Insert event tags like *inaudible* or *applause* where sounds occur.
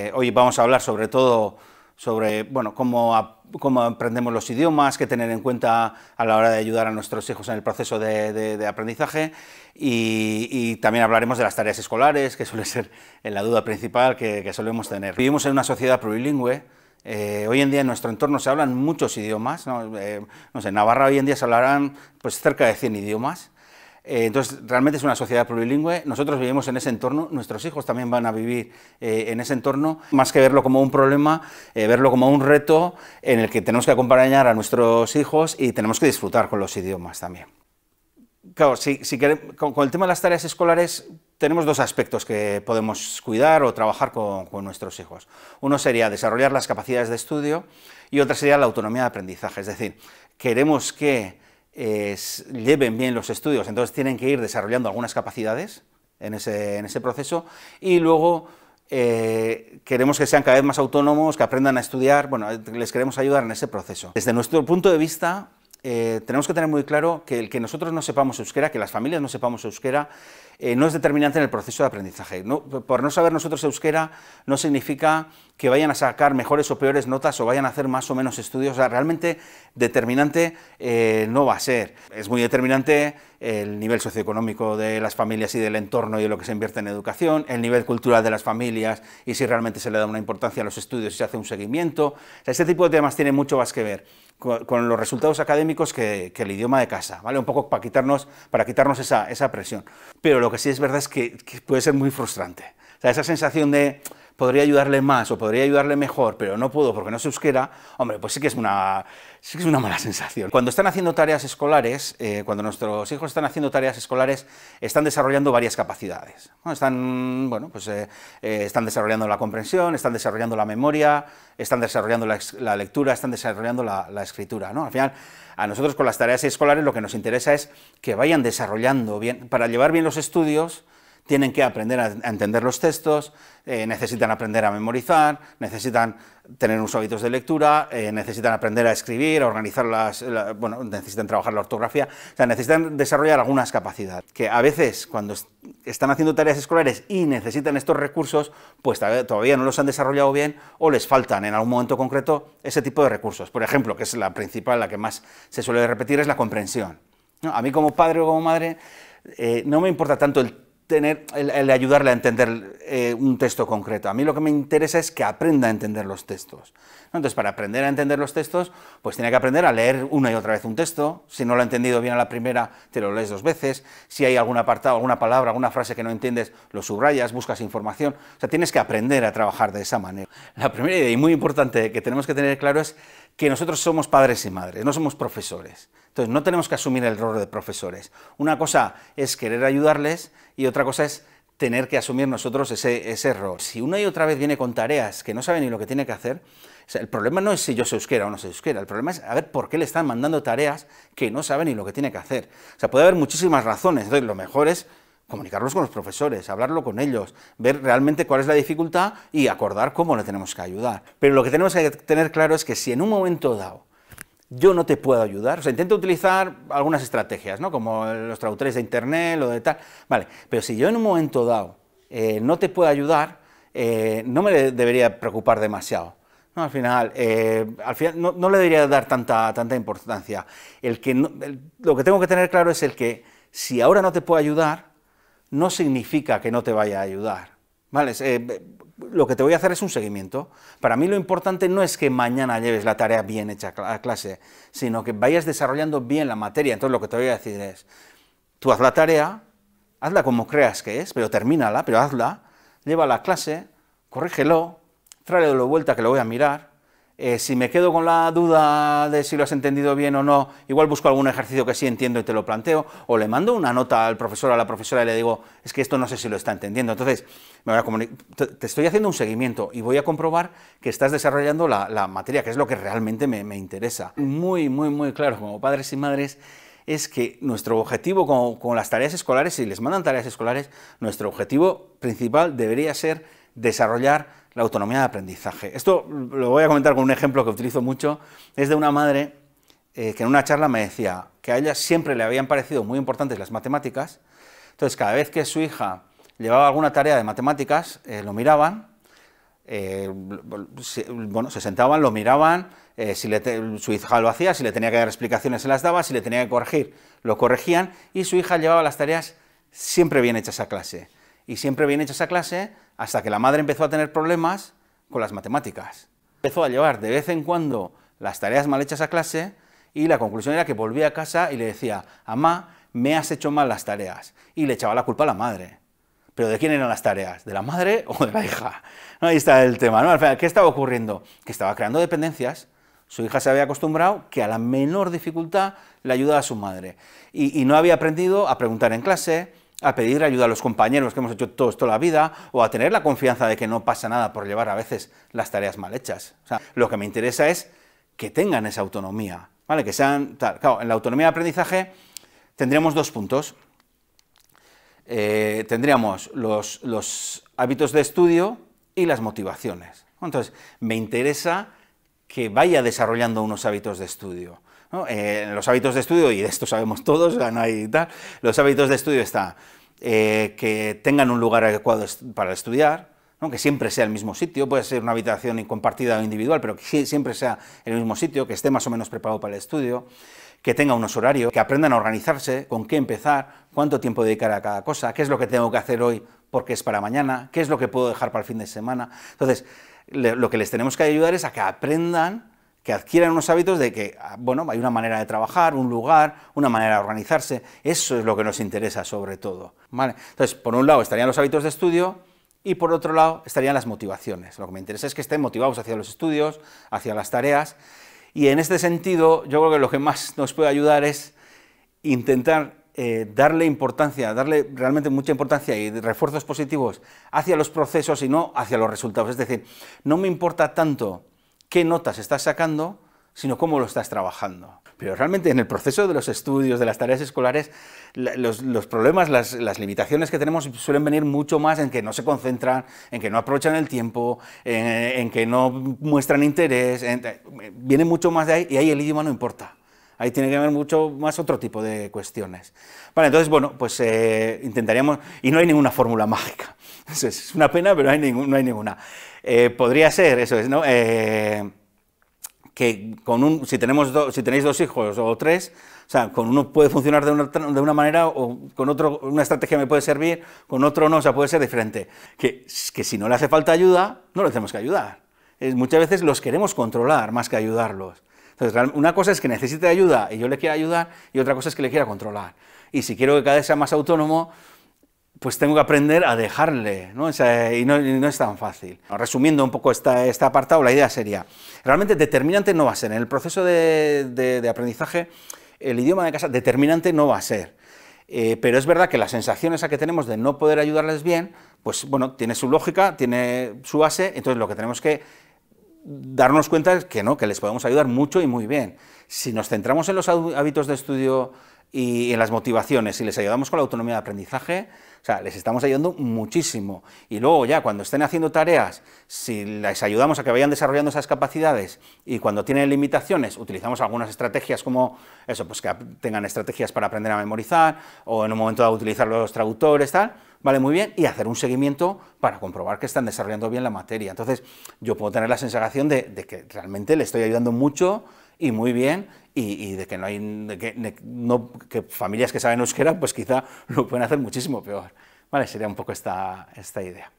Eh, hoy vamos a hablar sobre todo sobre cómo, cómo, aprendemos los idiomas, qué tener en cuenta a la hora de ayudar a nuestros hijos en el proceso de, aprendizaje y, también hablaremos de las tareas escolares, que suele ser la duda principal que, solemos tener. Vivimos en una sociedad plurilingüe, eh, hoy en día en nuestro entorno se hablan muchos idiomas, ¿no? Eh, en Navarra hoy en día se hablarán pues, cerca de 100 idiomas, eh, entonces, realmente es una sociedad plurilingüe. Nosotros vivimos en ese entorno, nuestros hijos también van a vivir eh, en ese entorno. Más que verlo como un problema, eh, verlo como un reto en el que tenemos que acompañar a nuestros hijos y tenemos que disfrutar con los idiomas también. Claro, si, con, el tema de las tareas escolares tenemos dos aspectos que podemos cuidar o trabajar con, con nuestros hijos. Uno sería desarrollar las capacidades de estudio y otra sería la autonomía de aprendizaje. Es decir, queremos que lleven bien los estudios, entonces tienen que ir desarrollando algunas capacidades en ese, proceso y luego eh, queremos que sean cada vez más autónomos, que aprendan a estudiar, bueno, les queremos ayudar en ese proceso. Desde nuestro punto de vista, eh, tenemos que tener muy claro que el que nosotros no sepamos euskera, que las familias no sepamos euskera, eh, no es determinante en el proceso de aprendizaje. por no saber nosotros euskera no significa que vayan a sacar mejores o peores notas o vayan a hacer más o menos estudios. O realmente determinante eh, no va a ser. Es muy determinante el nivel socioeconómico de las familias y del entorno y de lo que se invierte en educación, el nivel cultural de las familias y si realmente se le da una importancia a los estudios y se hace un seguimiento. este tipo de temas tiene mucho más que ver con, los resultados académicos que, el idioma de casa, ¿vale? Un poco para quitarnos, para quitarnos esa, presión. Pero lo que sí es verdad es que, puede ser muy frustrante. sea, esa sensación de podría ayudarle más o podría ayudarle mejor, pero no puedo porque no se euskera, hombre, pues sí que es una, es una mala sensación. Cuando están haciendo tareas escolares, eh, cuando nuestros hijos están haciendo tareas escolares, están desarrollando varias capacidades. Están, bueno, pues, eh, eh, están desarrollando la comprensión, están desarrollando la memoria, están desarrollando la, lectura, están desarrollando la, escritura. Al final, a nosotros con las tareas escolares lo que nos interesa es que vayan desarrollando bien, para llevar bien los estudios, tienen que aprender a entender los textos, eh, necesitan aprender a memorizar, necesitan tener unos hábitos de lectura, eh, necesitan aprender a escribir, a organizar las, bueno, necesitan trabajar la ortografía, necesitan desarrollar algunas capacidades, que a veces cuando están haciendo tareas escolares y necesitan estos recursos, pues todavía no los han desarrollado bien o les faltan en algún momento concreto ese tipo de recursos. Por ejemplo, que es la principal, la que más se suele repetir, es la comprensión. A mí como padre o como madre eh, no me importa tanto el tener, el, ayudarle a entender eh, un texto concreto. A mí lo que me interesa es que aprenda a entender los textos. Entonces, para aprender a entender los textos, pues tiene que aprender a leer una y otra vez un texto. Si no lo ha entendido bien a la primera, te lo lees dos veces. Si hay algún apartado, alguna palabra, alguna frase que no entiendes, lo subrayas, buscas información. O sea, tienes que aprender a trabajar de esa manera. La primera idea, y muy importante, que tenemos que tener claro es que nosotros somos padres y madres, no somos profesores. Entonces, no tenemos que asumir el rol de profesores. Una cosa es querer ayudarles y otra otra cosa es tener que asumir nosotros ese, error. Si uno y otra vez viene con tareas que no sabe ni lo que tiene que hacer, el problema no es si yo se euskera o no se euskera, el problema es a ver por qué le están mandando tareas que no sabe ni lo que tiene que hacer. O sea, puede haber muchísimas razones, entonces lo mejor es comunicarlos con los profesores, hablarlo con ellos, ver realmente cuál es la dificultad y acordar cómo le tenemos que ayudar. Pero lo que tenemos que tener claro es que si en un momento dado yo no te puedo ayudar. O sea, intento utilizar algunas estrategias, ¿no? Como los traductores de internet, lo de tal. Vale, pero si yo en un momento dado eh, no te puedo ayudar, eh, no me debería preocupar demasiado. No, al final, eh, al final no, le debería dar tanta, tanta importancia. El que no, lo que tengo que tener claro es el que si ahora no te puedo ayudar, no significa que no te vaya a ayudar. Vale, eh, lo que te voy a hacer es un seguimiento. Para mí lo importante no es que mañana lleves la tarea bien hecha a clase, sino que vayas desarrollando bien la materia. Entonces lo que te voy a decir es, tú haz la tarea, hazla como creas que es, pero termínala, pero hazla, llévala a clase, corrígelo, tráelo de vuelta que lo voy a mirar, eh, si me quedo con la duda de si lo has entendido bien o no, igual busco algún ejercicio que sí entiendo y te lo planteo, o le mando una nota al profesor o a la profesora y le digo, es que esto no sé si lo está entendiendo. Entonces, me voy a te estoy haciendo un seguimiento y voy a comprobar que estás desarrollando la, materia, que es lo que realmente me, interesa. Muy, muy, muy claro, como padres y madres, es que nuestro objetivo con las tareas escolares, si les mandan tareas escolares, nuestro objetivo principal debería ser desarrollar la autonomía de aprendizaje. Esto lo voy a comentar con un ejemplo que utilizo mucho. Es de una madre eh, que en una charla me decía que a ella siempre le habían parecido muy importantes las matemáticas. Entonces, cada vez que su hija llevaba alguna tarea de matemáticas, eh, lo miraban, eh, bueno, se sentaban, lo miraban, si su hija lo hacía, si le tenía que dar explicaciones se las daba, si le tenía que corregir, lo corregían y su hija llevaba las tareas siempre bien hechas a clase y siempre bien hechas a clase hasta que la madre empezó a tener problemas con las matemáticas. Empezó a llevar de vez en cuando las tareas mal hechas a clase y la conclusión era que volvía a casa y le decía, mamá, me has hecho mal las tareas. Y le echaba la culpa a la madre. Pero ¿de quién eran las tareas? ¿De la madre *laughs* o de la hija? Ahí está el tema, ¿no? ¿qué estaba ocurriendo? Que estaba creando dependencias. Su hija se había acostumbrado que a la menor dificultad le ayudaba a su madre. Y, y no había aprendido a preguntar en clase, a pedir ayuda a los compañeros que hemos hecho todo esto la vida, o a tener la confianza de que no pasa nada por llevar a veces las tareas mal hechas. lo que me interesa es que tengan esa autonomía, ¿vale? Que sean Claro, en la autonomía de aprendizaje tendríamos dos puntos. Eh, tendríamos los, los hábitos de estudio y las motivaciones. Entonces, me interesa que vaya desarrollando unos hábitos de estudio eh, los hábitos de estudio, y de esto sabemos todos, *laughs* los hábitos de estudio está eh, que tengan un lugar adecuado para estudiar, que siempre sea el mismo sitio, puede ser una habitación compartida o individual, pero que siempre sea el mismo sitio, que esté más o menos preparado para el estudio, que tenga unos horarios, que aprendan a organizarse, con qué empezar, cuánto tiempo dedicar a cada cosa, qué es lo que tengo que hacer hoy porque es para mañana, qué es lo que puedo dejar para el fin de semana. Entonces, lo que les tenemos que ayudar es a que aprendan que adquieran unos hábitos de que, ah, bueno, hay una manera de trabajar, un lugar, una manera de organizarse. Eso es lo que nos interesa sobre todo. Entonces, por un lado estarían los hábitos de estudio y por otro lado estarían las motivaciones. Lo que me interesa es que estén motivados hacia los estudios, hacia las tareas. Y en este sentido, yo creo que lo que más nos puede ayudar es intentar eh, darle importancia, darle realmente mucha importancia y refuerzos positivos hacia los procesos y no hacia los resultados. Es decir, no me importa tanto qué notas estás sacando, sino cómo lo estás trabajando. Pero realmente en el proceso de los estudios, de las tareas escolares, los, problemas, las, limitaciones que tenemos suelen venir mucho más en que no se concentran, en que no aprovechan el tiempo, en, que no muestran interés, eh, viene mucho más de ahí y ahí el idioma no importa. Ahí tiene que haber mucho más otro tipo de cuestiones. Vale, entonces, bueno, pues eh, intentaríamos, y no hay ninguna fórmula mágica. *laughs* es una pena, pero hay no hay ninguna. Eh, podría ser, eso es, ¿no? Eh, que con un, si, tenemos si tenéis dos hijos o tres, o sea, con uno puede funcionar de una, manera o con otro una estrategia me puede servir, con otro no, o sea, puede ser diferente. Que, que si no le hace falta ayuda, no le tenemos que ayudar. muchas veces los queremos controlar más que ayudarlos. Entonces, una cosa es que necesite ayuda y yo le quiera ayudar y otra cosa es que le quiera controlar. Y si quiero que cada vez sea más autónomo, pues tengo que aprender a dejarle, ¿no? y, no, es tan fácil. Resumiendo un poco esta, este apartado, la idea sería, realmente determinante no va a ser, en el proceso de, aprendizaje, el idioma de casa determinante no va a ser, eh, pero es verdad que las sensaciones a que tenemos de no poder ayudarles bien, pues bueno, tiene su lógica, tiene su base, entonces lo que tenemos que darnos cuenta que no, que les podemos ayudar mucho y muy bien. Si nos centramos en los hábitos de estudio y en las motivaciones y les ayudamos con la autonomía de aprendizaje, o les estamos ayudando muchísimo. Y luego ya cuando estén haciendo tareas, si les ayudamos a que vayan desarrollando esas capacidades y cuando tienen limitaciones, utilizamos algunas estrategias como eso, pues que tengan estrategias para aprender a memorizar o en un momento dado utilizar los traductores, tal, Vale, muy bien, y hacer un seguimiento para comprobar que están desarrollando bien la materia. Entonces, yo puedo tener la sensación de, que realmente le estoy ayudando mucho y muy bien, y, de que no hay, familias que saben euskera, pues quizá lo pueden hacer muchísimo peor. Vale, sería un poco esta, esta idea.